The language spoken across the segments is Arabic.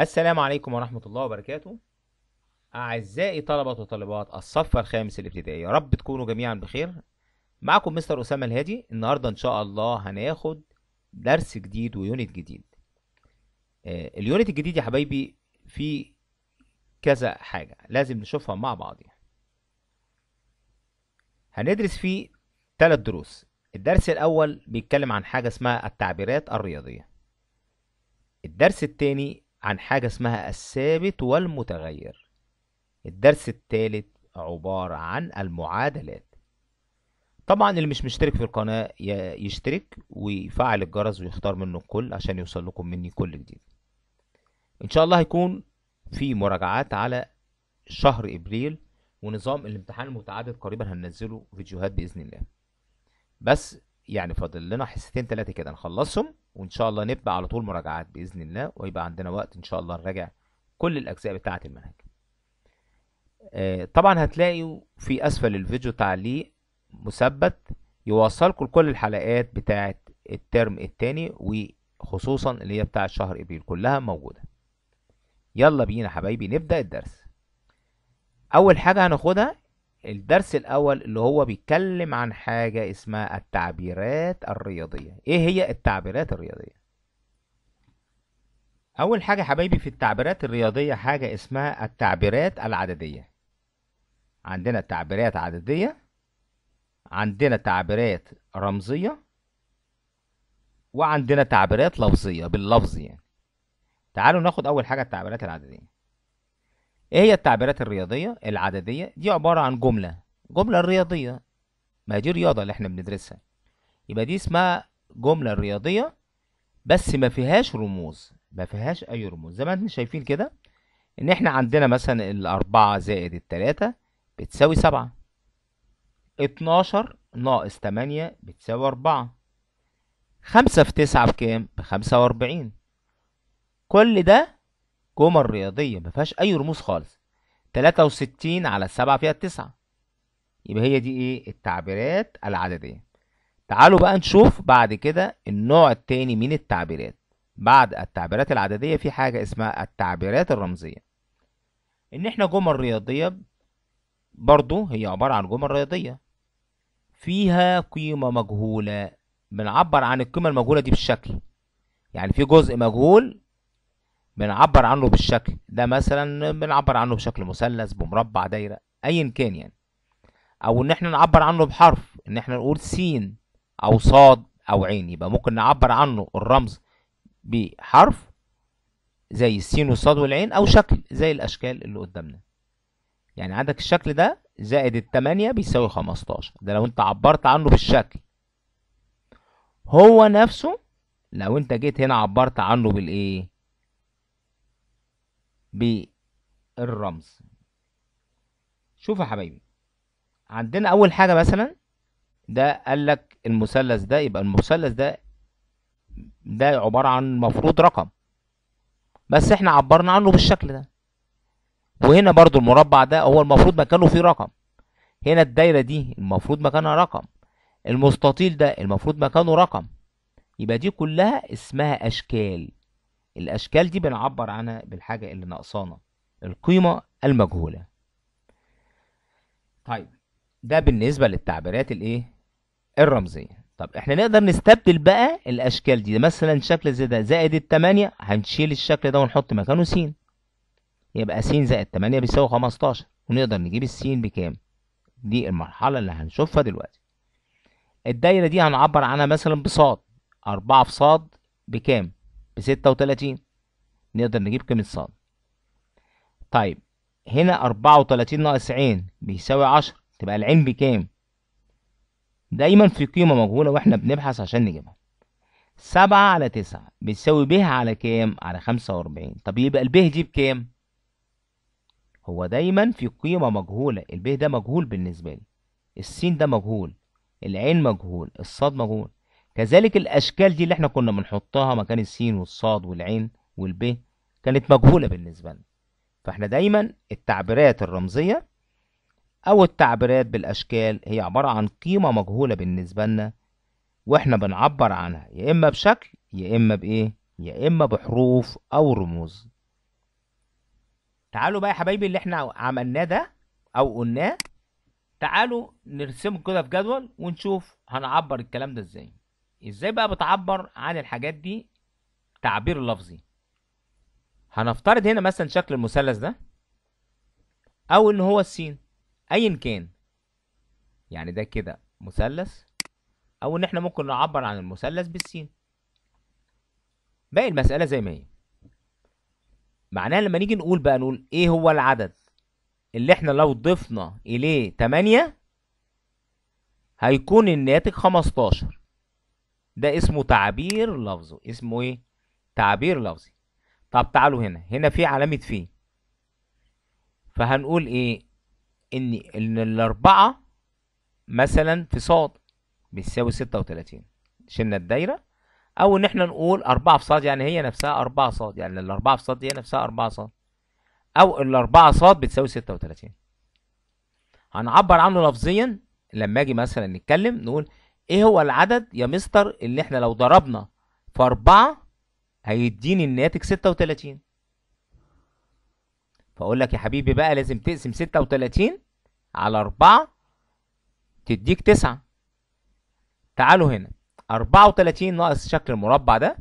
السلام عليكم ورحمة الله وبركاته أعزائي طلبة وطالبات الصف الخامس الابتدائي يا رب تكونوا جميعا بخير معكم مستر أسامة الهادي النهاردة إن شاء الله هناخد درس جديد ويونت جديد آه اليونت الجديد يا حبايبي فيه كذا حاجة لازم نشوفها مع بعض يعني. هندرس فيه ثلاث دروس الدرس الأول بيتكلم عن حاجة اسمها التعبيرات الرياضية الدرس التاني عن حاجة اسمها الثابت والمتغير الدرس الثالث عبارة عن المعادلات طبعا اللي مش مشترك في القناة يشترك ويفعل الجرس ويختار منه الكل عشان يوصل لكم مني كل جديد ان شاء الله هيكون في مراجعات على شهر ابريل ونظام الامتحان المتعدد قريبا هننزله فيديوهات باذن الله بس يعني فاضل لنا حصتين ثلاثه كده نخلصهم وان شاء الله نبقى على طول مراجعات باذن الله ويبقى عندنا وقت ان شاء الله نراجع كل الاجزاء بتاعه المنهج آه، طبعا هتلاقوا في اسفل الفيديو تعليق مثبت يوصلكم لكل الحلقات بتاعه الترم الثاني وخصوصا اللي هي بتاعه شهر ابريل كلها موجوده يلا بينا حبايبي نبدا الدرس اول حاجه هناخدها الدرس الأول اللي هو بيتكلم عن حاجة اسمها التعبيرات الرياضية إيه هي التعبيرات الرياضية؟ أول حاجة حبايبي في التعبيرات الرياضية حاجة اسمها التعبيرات العددية عندنا تعبيرات عددية عندنا تعبيرات رمزية وعندنا تعبيرات لفظية باللفظ يعني تعالوا ناخد أول حاجة التعبيرات العددية ايه هي التعبيرات الرياضية العددية دي عبارة عن جملة جملة رياضية ما دي رياضة اللي احنا بندرسها يبقى دي اسمها جملة رياضية بس ما فيهاش رموز ما فيهاش اي رموز زي ما انتم شايفين كده ان احنا عندنا مثلا الاربعة زائد التلاتة بتساوي سبعة اتناشر ناقص تمانية بتساوي أربعة خمسة في تسعة بكام؟ بخمسة وأربعين كل ده جمل رياضية ما فيهاش أي رموز خالص 63 على 7 فيها 9 يبقى هي دي إيه التعبيرات العددية تعالوا بقى نشوف بعد كده النوع التاني من التعبيرات بعد التعبيرات العددية في حاجة اسمها التعبيرات الرمزية إن إحنا جمل رياضية برضو هي عبارة عن جمل رياضية فيها قيمة مجهولة بنعبر عن القيمة المجهولة دي بالشكل يعني في جزء مجهول بنعبر عنه بالشكل ده مثلا بنعبر عنه بشكل مثلث بمربع دايرة أيا كان يعني أو إن إحنا نعبر عنه بحرف إن إحنا نقول سين أو صاد أو عين يبقى ممكن نعبر عنه الرمز بحرف زي السين والصاد والعين أو شكل زي الأشكال اللي قدامنا يعني عندك الشكل ده زائد التمانية بيساوي خمستاشر ده لو أنت عبرت عنه بالشكل هو نفسه لو أنت جيت هنا عبرت عنه بالإيه بالرمز شوف يا حبايبي عندنا اول حاجه مثلا ده قال لك المثلث ده يبقى المثلث ده ده عباره عن مفروض رقم بس احنا عبرنا عنه بالشكل ده وهنا برضو المربع ده هو المفروض مكانه فيه رقم هنا الدايره دي المفروض مكانها رقم المستطيل ده المفروض مكانه رقم يبقى دي كلها اسمها اشكال الأشكال دي بنعبر عنها بالحاجة اللي ناقصانا القيمة المجهولة طيب ده بالنسبة للتعبيرات الإيه الرمزية طب احنا نقدر نستبدل بقى الأشكال دي مثلا شكل زي ده زائد التمانية هنشيل الشكل ده ونحط مكانه س يبقى س زائد تمانية بيساوي خمستاشر ونقدر نجيب السين بكام دي المرحلة اللي هنشوفها دلوقتي الدايرة دي هنعبر عنها مثلا بصاد أربعة في صاد بكام بستة وتلاتين نقدر نجيب قيمة ص طيب هنا أربعة وتلاتين ناقص عين بيساوي عشرة تبقى العين بكام؟ دايما في قيمة مجهولة واحنا بنبحث عشان نجيبها سبعة على تسعة بتساوي ب على كام؟ على خمسة وأربعين طب يبقى ال ب دي بكام؟ هو دايما في قيمة مجهولة ب ده مجهول بالنسبة لي السين ده مجهول العين مجهول الصاد مجهول كذلك الأشكال دي اللي احنا كنا بنحطها مكان السين والصاد والعين والب كانت مجهولة بالنسبة لنا فاحنا دايما التعبيرات الرمزية أو التعبيرات بالأشكال هي عبارة عن قيمة مجهولة بالنسبة لنا واحنا بنعبر عنها يا إما بشكل يا إما بإيه يا إما بحروف أو رموز تعالوا بقى يا حبايبي اللي احنا عملناه ده أو قلناه تعالوا نرسمه كده في جدول ونشوف هنعبر الكلام ده ازاي ازاي بقى بتعبر عن الحاجات دي تعبير لفظي هنفترض هنا مثلا شكل المثلث ده او ان هو السين ايا كان يعني ده كده مثلث او ان احنا ممكن نعبر عن المثلث بالسين باقي المسألة زي ما هي معناها لما نيجي نقول بقى نقول ايه هو العدد اللي احنا لو ضفنا اليه 8 هيكون الناتج 15 ده اسمه تعبير لفظي اسمه ايه تعبير لفظي طب تعالوا هنا هنا في علامة في فهنقول ايه ان ان الاربعة مثلا في صاد بتساوي ستة وتلاتين شلنا الدايرة او ان احنا نقول اربعة في صاد يعني هي نفسها اربعة صاد يعني الاربعة في صاد دي نفسها اربعة صاد او الاربعة صاد بتساوي ستة وتلاتين هنعبر عنه لفظيا لما اجي مثلا نتكلم نقول ايه هو العدد يا مستر اللي احنا لو ضربنا في 4 هيديني الناتج 36 فاقول لك يا حبيبي بقى لازم تقسم 36 على 4 تديك 9 تعالوا هنا 34 ناقص شكل المربع ده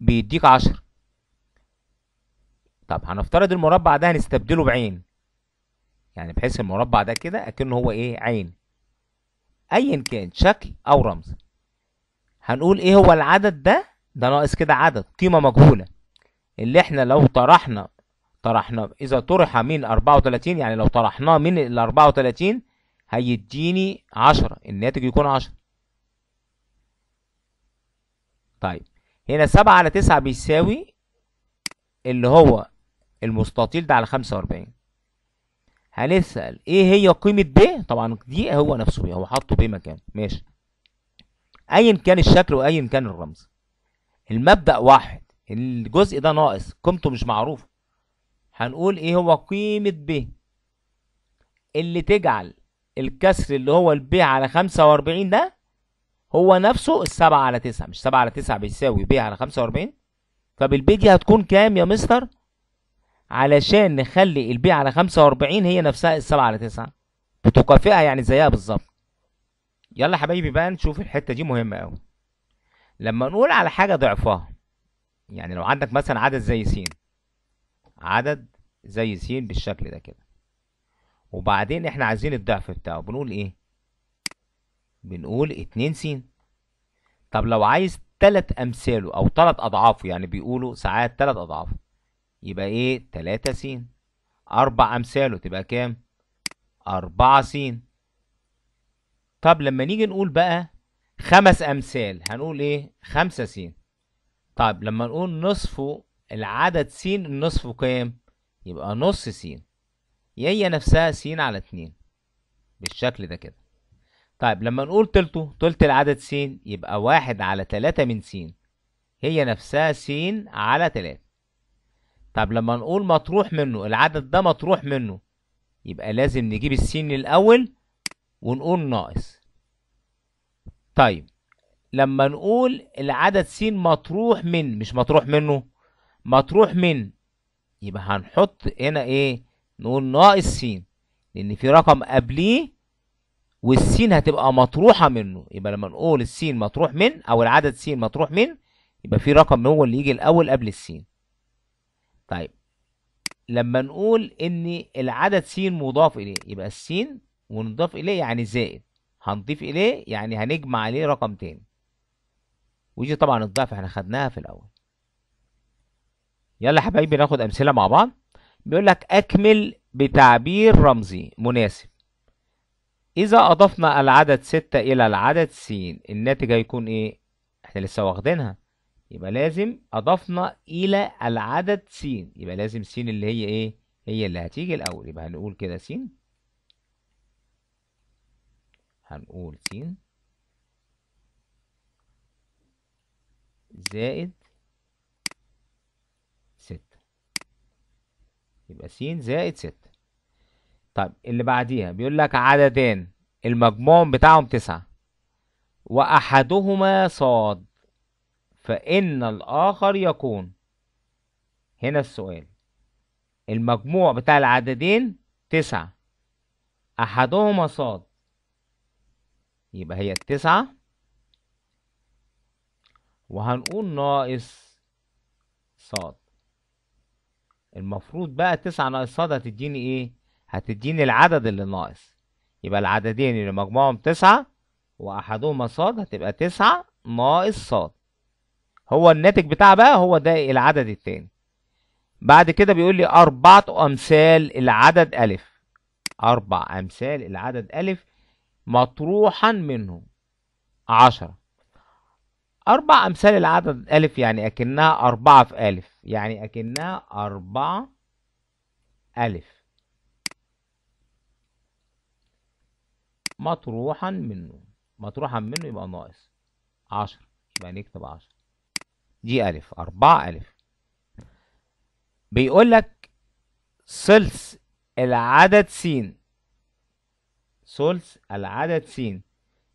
بيديك 10 طب هنفترض المربع ده هنستبدله بعين يعني بحيث المربع ده كده اكنه هو ايه عين ايا كان شكل او رمز هنقول ايه هو العدد ده ده ناقص كده عدد قيمه مجهوله اللي احنا لو طرحنا طرحنا اذا طرح من 34 يعني لو طرحناه من ال 34 هيديني 10 الناتج يكون 10 طيب هنا 7 على 9 بيساوي اللي هو المستطيل ده على 45 هنسأل ايه هي قيمة ب طبعا دي هو نفسه ب هو حاطه ب مكانه ماشي ايا كان الشكل وايا كان الرمز المبدأ واحد الجزء ده ناقص قيمته مش معروفة هنقول ايه هو قيمة ب اللي تجعل الكسر اللي هو ب على 45 ده هو نفسه السبعة على تسعة مش سبعة على تسعة بيساوي ب على 45 طب دي هتكون كام يا مستر؟ علشان نخلي البي على 45 هي نفسها السبعة على تسعة بتكافئها يعني زيها بالظبط يلا يا حبايبي بقى نشوف الحتة دي مهمة أوي لما نقول على حاجة ضعفها يعني لو عندك مثلا عدد زي س عدد زي س بالشكل ده كده وبعدين احنا عايزين الضعف بتاعه بنقول ايه بنقول اتنين س طب لو عايز تلات امثاله او تلات اضعافه يعني بيقولوا ساعات تلات اضعافه يبقى ايه 3 س اربع امثاله تبقى كام 4 س طب لما نيجي نقول بقى خمس امثال هنقول ايه 5 س طب لما نقول نصفه العدد س نصفه كام يبقى نص س هي هي نفسها س على 2 بالشكل ده كده طيب لما نقول تلته تلت العدد س يبقى واحد على تلاتة من س هي نفسها س على تلاتة طب لما نقول مطروح منه العدد ده مطروح منه يبقى لازم نجيب السين الأول ونقول ناقص طيب لما نقول العدد س مطروح من مش مطروح منه مطروح من يبقى هنحط هنا ايه نقول ناقص س لان في رقم قبليه والسين هتبقى مطروحه منه يبقى لما نقول السين مطروح من او العدد سين مطروح من يبقى في رقم هو اللي يجي الاول قبل السين طيب لما نقول ان العدد س مضاف اليه يبقى الس ونضاف اليه يعني زائد هنضيف اليه يعني هنجمع عليه رقم تاني ودي طبعا الضعف احنا خدناها في الاول يلا حبايبي ناخد امثله مع بعض بيقول لك اكمل بتعبير رمزي مناسب اذا اضفنا العدد 6 الى العدد س الناتج هيكون ايه احنا لسه واخدينها يبقى لازم أضفنا إلى العدد س يبقى لازم س اللي هي إيه؟ هي اللي هتيجي الأول يبقى هنقول كده س هنقول س زائد ستة يبقى س زائد ستة طب اللي بعديها بيقول لك عددين المجموع بتاعهم تسعة وأحدهما صاد فإن الآخر يكون هنا السؤال المجموع بتاع العددين تسعة أحدهما صاد يبقى هي التسعة وهنقول ناقص صاد المفروض بقى تسعة ناقص صاد هتديني ايه هتديني العدد اللي ناقص يبقى العددين اللي مجموعهم تسعة وأحدهما صاد هتبقى تسعة ناقص صاد هو الناتج بتاع بقى هو ده العدد التاني بعد كده بيقول لي أربعة أمثال العدد ألف أربع أمثال العدد ألف مطروحا منه عشرة أربع أمثال العدد ألف يعني أكنها أربعة في ألف يعني أكنها أربعة ألف مطروحا منه مطروحا منه يبقى ناقص عشرة يبقى نكتب عشرة دي ألف أربعة ألف بيقول لك ثلث العدد س ثلث العدد س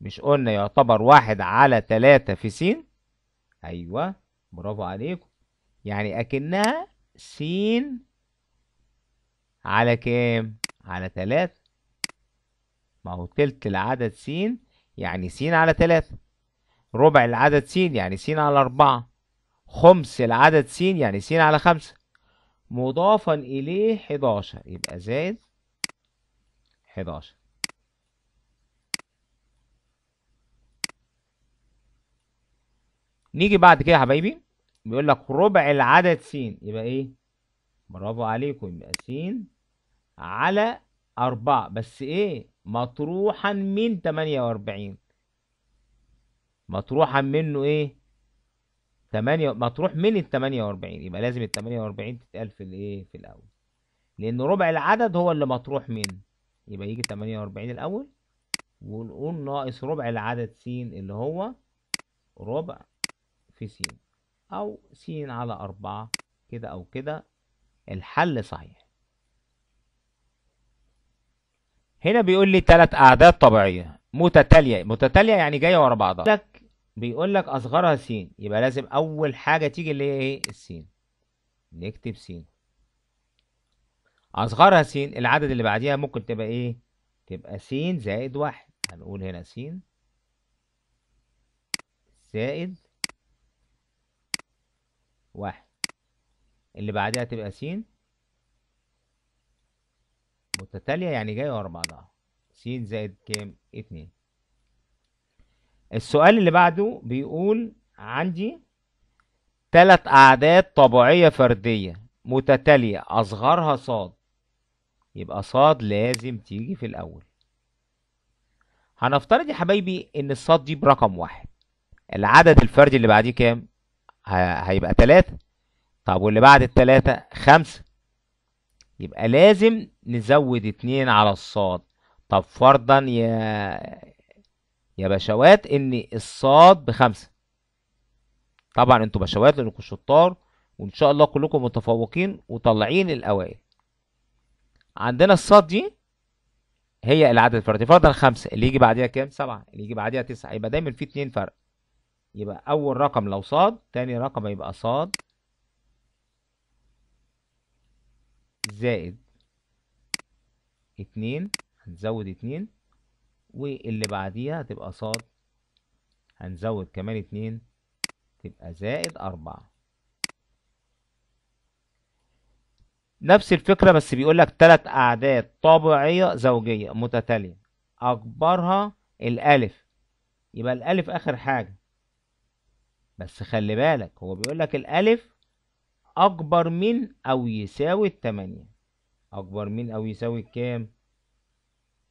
مش قلنا يعتبر واحد على تلاتة في س أيوه برافو عليكم يعني أكنها س على كام؟ على تلاتة ما هو تلت العدد س يعني س على تلاتة ربع العدد س يعني س على أربعة خمس العدد س يعني س على خمسة مضافا إليه حداشر يبقى زائد حداشر نيجي بعد كده يا حبايبي بيقول لك ربع العدد س يبقى ايه برافو عليكم يبقى س على أربعة بس ايه مطروحا من تمانية وأربعين مطروحا منه ايه 8 مطروح من ال 48 يبقى لازم ال 48 تتقال في الايه في الاول لان ربع العدد هو اللي مطروح منه يبقى يجي 48 الاول ونقول ناقص ربع العدد س اللي هو ربع في س او س على أربعة كده او كده الحل صحيح هنا بيقول لي ثلاث اعداد طبيعيه متتاليه متتاليه يعني جايه ورا بعضها بيقول لك اصغرها س يبقى لازم اول حاجه تيجي اللي هي ايه الس نكتب س اصغرها س العدد اللي بعديها ممكن تبقى ايه تبقى س زائد واحد هنقول هنا س زائد واحد اللي بعدها تبقى س متتالية يعني جاية ورا بعضها س زائد كام؟ اتنين السؤال اللي بعده بيقول عندي تلات أعداد طبيعية فردية متتالية أصغرها صاد يبقى صاد لازم تيجي في الأول هنفترض يا حبايبي إن الصاد دي برقم واحد العدد الفردي اللي بعديه كام؟ هيبقى تلاتة طب واللي بعد التلاتة خمسة يبقى لازم نزود اتنين على الصاد طب فرضا يا يا باشوات ان الصاد بخمسة طبعا انتوا باشوات لانكم شطار وان شاء الله كلكم متفوقين وطالعين الاوائل عندنا الصاد دي هي العدد الفردي فرضا خمسة اللي يجي بعديها كام سبعة اللي يجي بعديها تسعة يبقى دايما في اتنين فرق يبقى اول رقم لو صاد تاني رقم يبقى صاد زائد اتنين هنزود اتنين واللي بعديها هتبقى ص هنزود كمان اتنين تبقى زائد أربعة نفس الفكرة بس بيقول لك تلات أعداد طبيعية زوجية متتالية أكبرها الألف يبقى الألف آخر حاجة بس خلي بالك هو بيقول لك الألف أكبر من أو يساوي التمانية أكبر من أو يساوي كام؟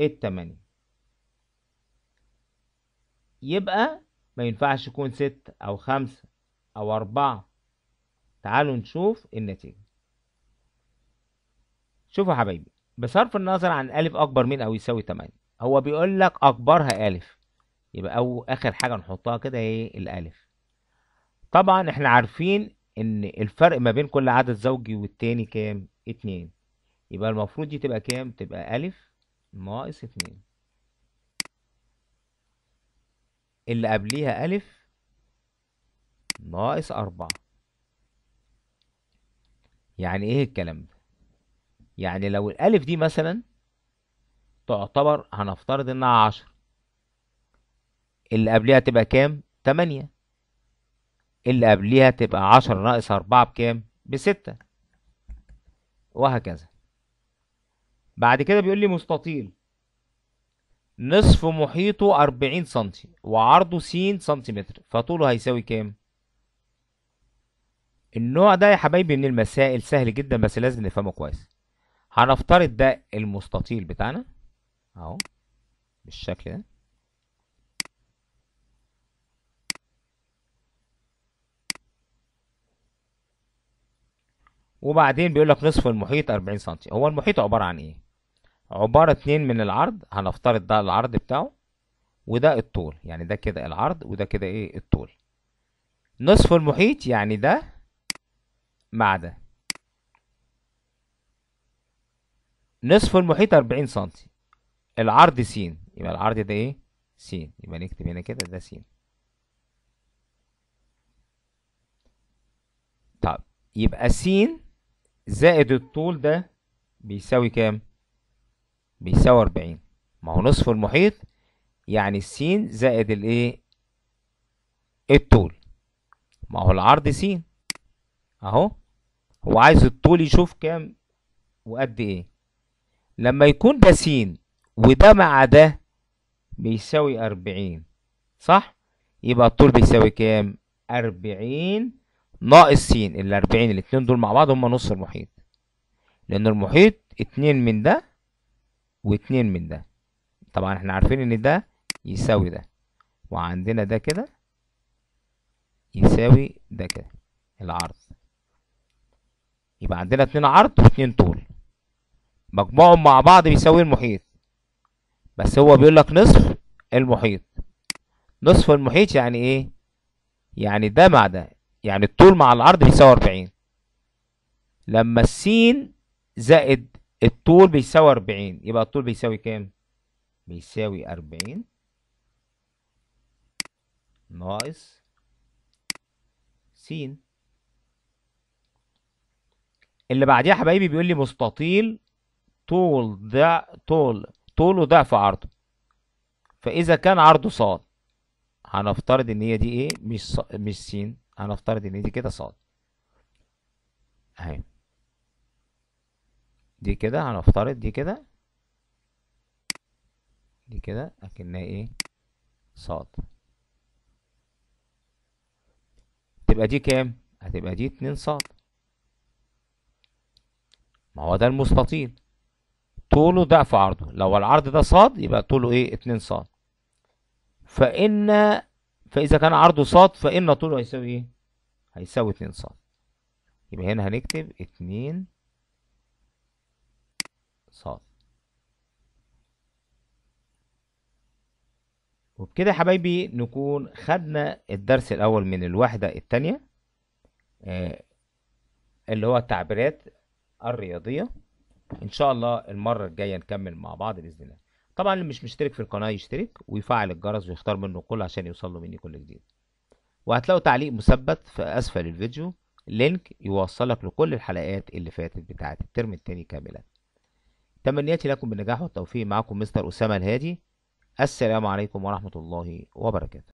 التمانية يبقى ما ينفعش يكون ست أو خمسة أو أربعة تعالوا نشوف النتيجة شوفوا يا حبايبي بصرف النظر عن ألف أكبر من أو يساوي تمانية هو بيقول لك أكبرها ألف يبقى أو آخر حاجة نحطها كده إيه الألف طبعا إحنا عارفين إن الفرق ما بين كل عدد زوجي والتاني كام؟ اتنين يبقى المفروض دي تبقى كام؟ تبقى ألف ناقص اتنين اللي قبليها ألف ناقص أربعة يعني إيه الكلام ده؟ يعني لو الألف دي مثلا تعتبر هنفترض إنها عشرة اللي قبليها تبقى كام؟ تمانية اللي قبليها تبقى عشرة ناقص أربعة بكام؟ بستة وهكذا بعد كده بيقول لي مستطيل نصف محيطه 40 سنتي وعرضه س سنتيمتر فطوله هيساوي كام؟ النوع ده يا حبايبي من المسائل سهل جدا بس لازم نفهمه كويس هنفترض ده المستطيل بتاعنا اهو بالشكل ده وبعدين بيقول لك نصف المحيط 40 سم هو المحيط عباره عن ايه عبارة اتنين من العرض هنفترض ده العرض بتاعه وده الطول يعني ده كده العرض وده كده ايه الطول نصف المحيط يعني ده مع ده نصف المحيط 40 سنتي العرض س يبقى العرض ده ايه س يبقى نكتب هنا كده ده س طب يبقى س زائد الطول ده بيساوي كام بيساوي 40 ما هو نصف المحيط يعني السين زائد الايه الطول ما هو العرض سين اهو هو عايز الطول يشوف كام وقد ايه لما يكون ده سين وده مع ده بيساوي 40 صح يبقى الطول بيساوي كام 40 ناقص س ال 40 الاثنين دول مع بعض هم نص المحيط لان المحيط اتنين من ده واتنين من ده طبعا احنا عارفين ان ده يساوي ده وعندنا ده كده يساوي ده كده العرض يبقى عندنا اتنين عرض واتنين طول مجموعهم مع بعض بيساوي المحيط بس هو بيقول لك نصف المحيط نصف المحيط يعني ايه يعني ده مع ده يعني الطول مع العرض بيساوي 40 لما السين زائد الطول بيساوي 40 يبقى الطول بيساوي كام؟ بيساوي 40 ناقص س اللي بعديها يا حبايبي بيقول لي مستطيل طول ضع طول طوله ضعف عرضه فاذا كان عرضه ص هنفترض ان هي دي ايه مش ص... مش س هنفترض ان هي دي كده ص اهي دي كده هنفترض دي كده دي كده اكنها ايه صاد تبقى دي كام هتبقى دي اتنين صاد ما هو ده المستطيل طوله ضعف عرضه لو العرض ده صاد يبقى طوله ايه اتنين صاد فإن فإذا كان عرضه صاد فإن طوله هيساوي إيه؟ هيساوي 2 صاد يبقى هنا هنكتب 2 صاد وبكده يا حبايبي نكون خدنا الدرس الأول من الوحدة الثانيه آه، اللي هو التعبيرات الرياضية إن شاء الله المرة الجاية نكمل مع بعض بإذن الله طبعا اللي مش مشترك في القناة يشترك ويفعل الجرس ويختار منه كل عشان يوصل له مني كل جديد وهتلاقوا تعليق مثبت في أسفل الفيديو لينك يوصلك لكل الحلقات اللي فاتت بتاعة الترم الثاني كاملا تمنياتي لكم بالنجاح والتوفيق معكم مستر أسامة الهادي السلام عليكم ورحمة الله وبركاته